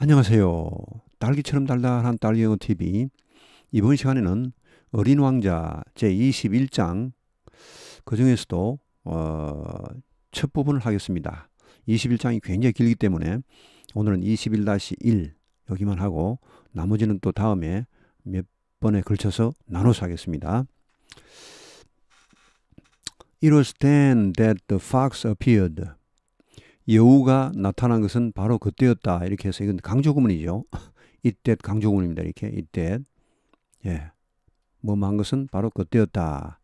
안녕하세요. 딸기처럼 달달한 딸기영어 TV. 이번 시간에는 어린 왕자 제21장 그 중에서도 어, 첫 부분을 하겠습니다. 21장이 굉장히 길기 때문에 오늘은 21-1 여기만 하고 나머지는 또 다음에 몇 번에 걸쳐서 나눠서 하겠습니다. It was then that the fox appeared. 여우가 나타난 것은 바로 그때였다. 이렇게 해서 이건 강조구문이죠. 이때 강조구문입니다. 이렇게 이때 예. 뭐한 것은 바로 그때였다.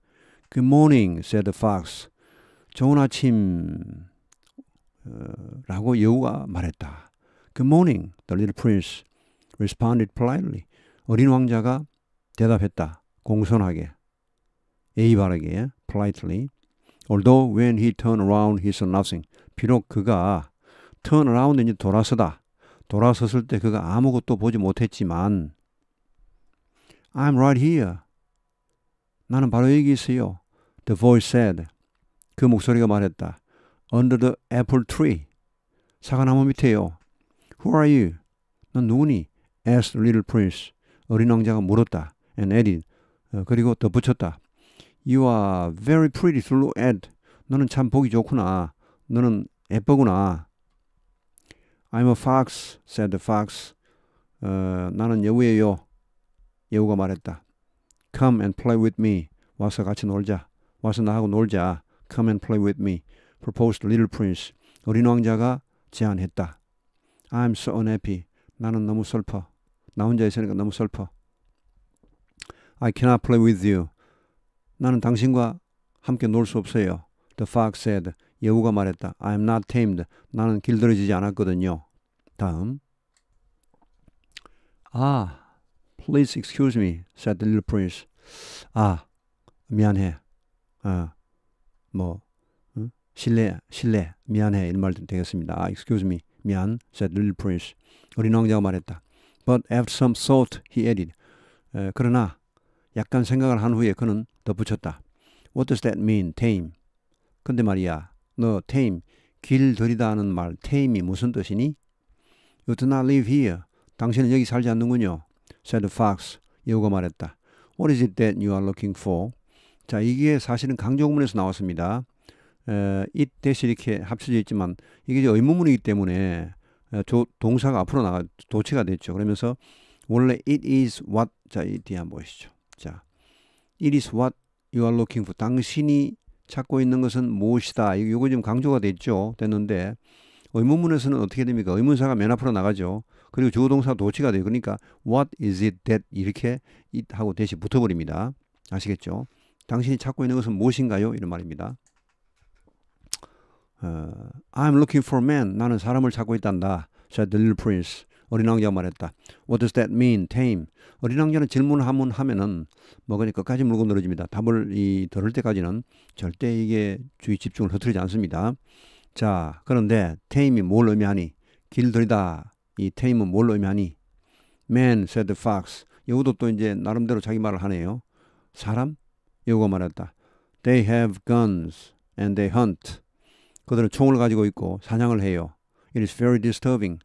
Good morning, said the fox. 좋은 아침. 어, 라고 여우가 말했다. Good morning, the little prince responded politely. 어린 왕자가 대답했다. 공손하게. 예의 바르게. politely. Although when he turned around he saw nothing. 비록 그가 turn around인지 돌아서다. 돌아섰을 때 그가 아무것도 보지 못했지만 I'm right here. 나는 바로 여기 있어요. The voice said. 그 목소리가 말했다. Under the apple tree. 사과나무 밑에요. Who are you? 넌 누구니? asked little prince. 어린 왕자가 물었다. and added. 그리고 덧붙였다. You are very pretty to look at. 너는 참 보기 좋구나. 너는 예쁘구나. I'm a fox, said the fox. 어, 나는 여우예요. 여우가 말했다. Come and play with me. 와서 같이 놀자. 와서 나하고 놀자. Come and play with me. proposed little prince. 어린 왕자가 제안했다. I'm so unhappy. 나는 너무 슬퍼. 나 혼자 있으니까 너무 슬퍼. I cannot play with you. 나는 당신과 함께 놀 수 없어요. The fox said. 예후가 말했다. I'm not tamed. 나는 길들여지지 않았거든요. 다음. 아, please excuse me, said the little prince. 아, 미안해. 아, 뭐, 응? 실례, 실례, 미안해. 이런 말 되겠습니다. 아, excuse me, 미안, said the little prince. 어린 왕자가 말했다. But after some thought, he added. 에, 그러나 약간 생각을 한 후에 그는 덧붙였다. What does that mean, tame? 근데 말이야, 너 tame, 길 들이다 하는 말 tame이 무슨 뜻이니? You do not live here. 당신은 여기 살지 않는군요. said Fox. 여우가 말했다. What is it that you are looking for? 자, 이게 사실은 강조문에서 나왔습니다. 에, it 대신 이렇게 합쳐져 있지만 이게 이제 의문문이기 때문 에, 조, 동사가 앞으로 나가 도치가 됐죠. 그러면서 원래 it is what 자, 이 뒤에 한번 보시죠. 자, it is what you are looking for. 당신이 찾고 있는 것은 무엇이다. 이거 지금 강조가 됐죠. 됐는데 의문문에서는 어떻게 됩니까? 의문사가 맨 앞으로 나가죠. 그리고 주어동사 도치가 돼요. 그러니까 what is it that 이렇게 it 하고 대시 붙어버립니다. 아시겠죠? 당신이 찾고 있는 것은 무엇인가요? 이런 말입니다. 어, I'm looking for man. 나는 사람을 찾고 있단다. 자, the little prince. 어린왕자가 말했다. What does that mean? Tame. 어린왕자는 질문하면 하면은 먹으니 끝까지 물고 늘어집니다. 답을 이 들을 때까지는 절대 이게 주의 집중을 흐트리지 않습니다. 자, 그런데 tame이 뭘 의미하니? 길들이다. 이 tame은 뭘 의미하니? Man said the fox. 여우도 또 이제 나름대로 자기 말을 하네요. 사람? 여우가 말했다. They have guns and they hunt. 그들은 총을 가지고 있고 사냥을 해요. It is very disturbing.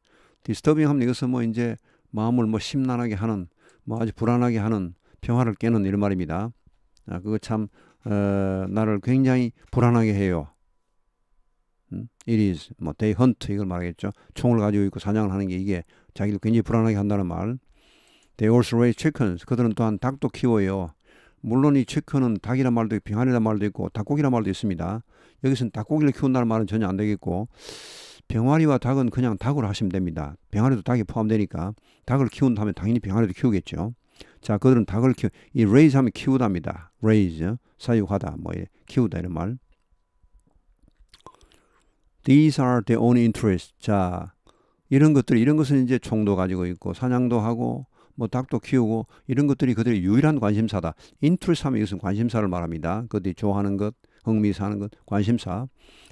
디스터빙 하면 이것은 뭐 이제 마음을 뭐 심란하게 하는 뭐 아주 불안하게 하는 평화를 깨는 이런 말입니다. 아, 그거 참 어, 나를 굉장히 불안하게 해요. 음? It is 뭐 they hunt 이걸 말하겠죠. 총을 가지고 있고 사냥을 하는 게 이게 자기를 굉장히 불안하게 한다는 말. They also raise chickens. 그들은 또한 닭도 키워요. 물론 이 체크는 닭이란 말도 있고 병아리란 말도 있고 닭고기란 말도 있습니다. 여기서는 닭고기를 키운다는 말은 전혀 안 되겠고 병아리와 닭은 그냥 닭으로 하시면 됩니다. 병아리도 닭이 포함되니까 닭을 키운다면 당연히 병아리도 키우겠죠. 자, 그들은 닭을 키우, 이 raise 하면 키우답니다 raise, 사육하다, 뭐, 키우다 이런 말. These are their own interests. 자, 이런 것들, 이런 것은 이제 총도 가지고 있고, 사냥도 하고, 뭐 닭도 키우고, 이런 것들이 그들의 유일한 관심사다. interest 하면 이것은 관심사를 말합니다. 그들이 좋아하는 것, 흥미사는 것, 관심사.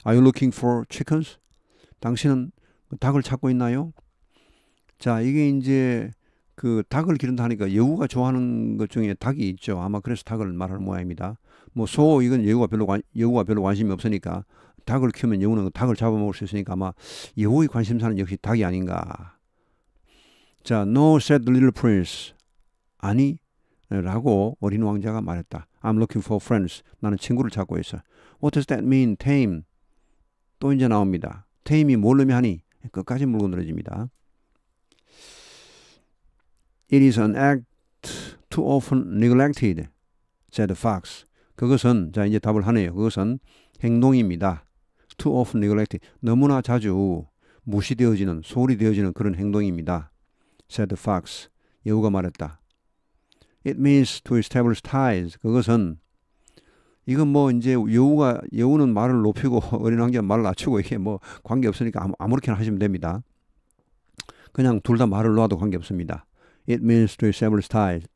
Are you looking for chickens? 당신은 그 닭을 찾고 있나요? 자, 이게 이제 그 닭을 기른다 하니까 여우가 좋아하는 것 중에 닭이 있죠. 아마 그래서 닭을 말하는 모양입니다. 뭐소 이건 여우가 별로 관, 여우가 별로 관심이 없으니까 닭을 키우면 여우는 닭을 잡아먹을 수 있으니까 아마 여우의 관심사는 역시 닭이 아닌가. 자, no said the little prince. 아니 네, 라고 어린 왕자가 말했다. I'm looking for friends. 나는 친구를 찾고 있어. What does that mean? Tame. 또 이제 나옵니다. 퇴임이 모름이 하니 끝까지 물고 늘어집니다. It is an act too often neglected, said Fox. 그것은 자 이제 답을 하네요. 그것은 행동입니다. Too often neglected. 너무나 자주 무시되어지는 소홀히 되어지는 그런 행동입니다. said Fox. 여우가 말했다. It means to establish ties. 그것은 이건 뭐 이제 여우가 여우는 말을 높이고 어린 왕자 말을 낮추고 이게 뭐 관계 없으니까 아무, 아무렇게나 하시면 됩니다. 그냥 둘 다 말을 놓아도 관계 없습니다. It means to establish ties.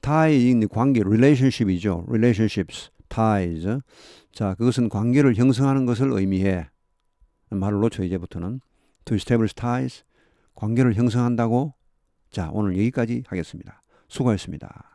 tie는 관계, relationship이죠. relationships, ties. 자, 그것은 관계를 형성하는 것을 의미해. 말을 놓쳐 이제부터는 to establish ties 관계를 형성한다고 자 오늘 여기까지 하겠습니다. 수고했습니다.